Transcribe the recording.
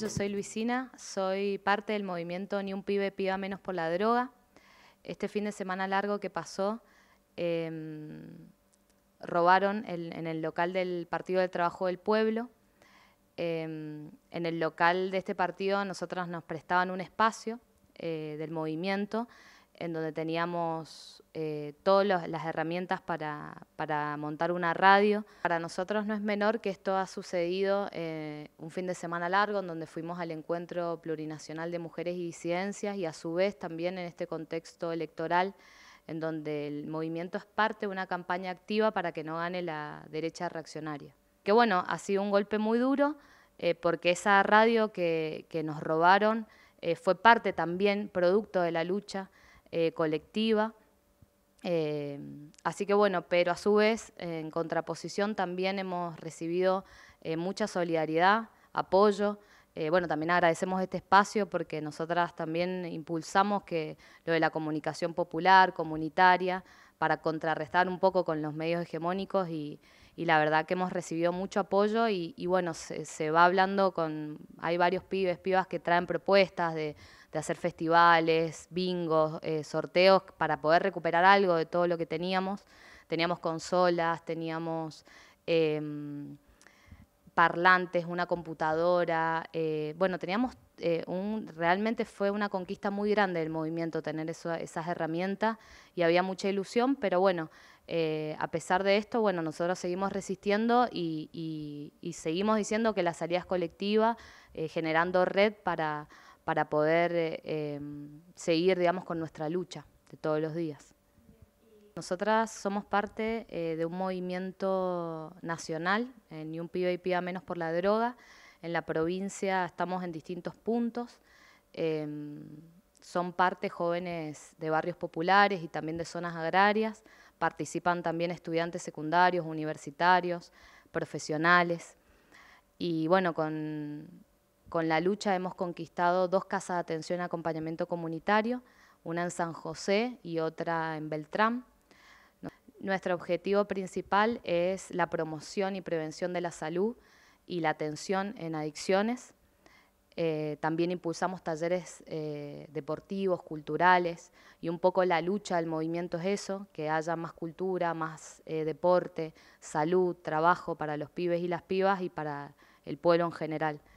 Yo soy Luisina, soy parte del movimiento Ni un pibe piba menos por la droga. Este fin de semana largo que pasó, em, robaron en el local del Partido del Trabajo del Pueblo. Em, en el local de este partido nosotras nos prestaban un espacio eh, del movimiento en donde teníamos eh, todas las herramientas para, montar una radio. Para nosotros no es menor que esto ha sucedido eh, un fin de semana largo, en donde fuimos al encuentro plurinacional de mujeres y disidencias, y a su vez también en este contexto electoral, en donde el movimiento es parte de una campaña activa para que no gane la derecha reaccionaria. Que bueno, ha sido un golpe muy duro, eh, porque esa radio que nos robaron fue parte también, producto de la lucha, eh, colectiva. Eh, así que bueno, pero a su vez, en contraposición también hemos recibido eh, mucha solidaridad, apoyo. bueno, también agradecemos este espacio porque nosotras también impulsamos que lo de la comunicación popular, comunitaria, para contrarrestar un poco con los medios hegemónicos y, y la verdad que hemos recibido mucho apoyo y, bueno, se, va hablando con, hay varios pibes, pibas que traen propuestas de, hacer festivales, bingos, eh, sorteos para poder recuperar algo de todo lo que teníamos. Teníamos consolas, teníamos... Em, parlantes, una computadora. Eh, bueno, teníamos eh, un, realmente fue una conquista muy grande del movimiento tener esas herramientas y había mucha ilusión, pero bueno, eh, a pesar de esto, bueno, nosotros seguimos resistiendo y, seguimos diciendo que la salida es colectiva, generando red para, para poder em, seguir, digamos, con nuestra lucha de todos los días. Nosotras somos parte eh, de un movimiento nacional, eh, ni un pibe y menos por la droga. En la provincia estamos en distintos puntos. Em, son parte jóvenes de barrios populares y también de zonas agrarias. Participan también estudiantes secundarios, universitarios, profesionales. Y bueno, con, con la lucha hemos conquistado dos casas de atención y acompañamiento comunitario, una en San José y otra en Beltrán. Nuestro objetivo principal es la promoción y prevención de la salud y la atención en adicciones. Eh, también impulsamos talleres eh, deportivos, culturales, y un poco la lucha del movimiento es eso, que haya más cultura, más eh, deporte, salud, trabajo para los pibes y las pibas y para el pueblo en general.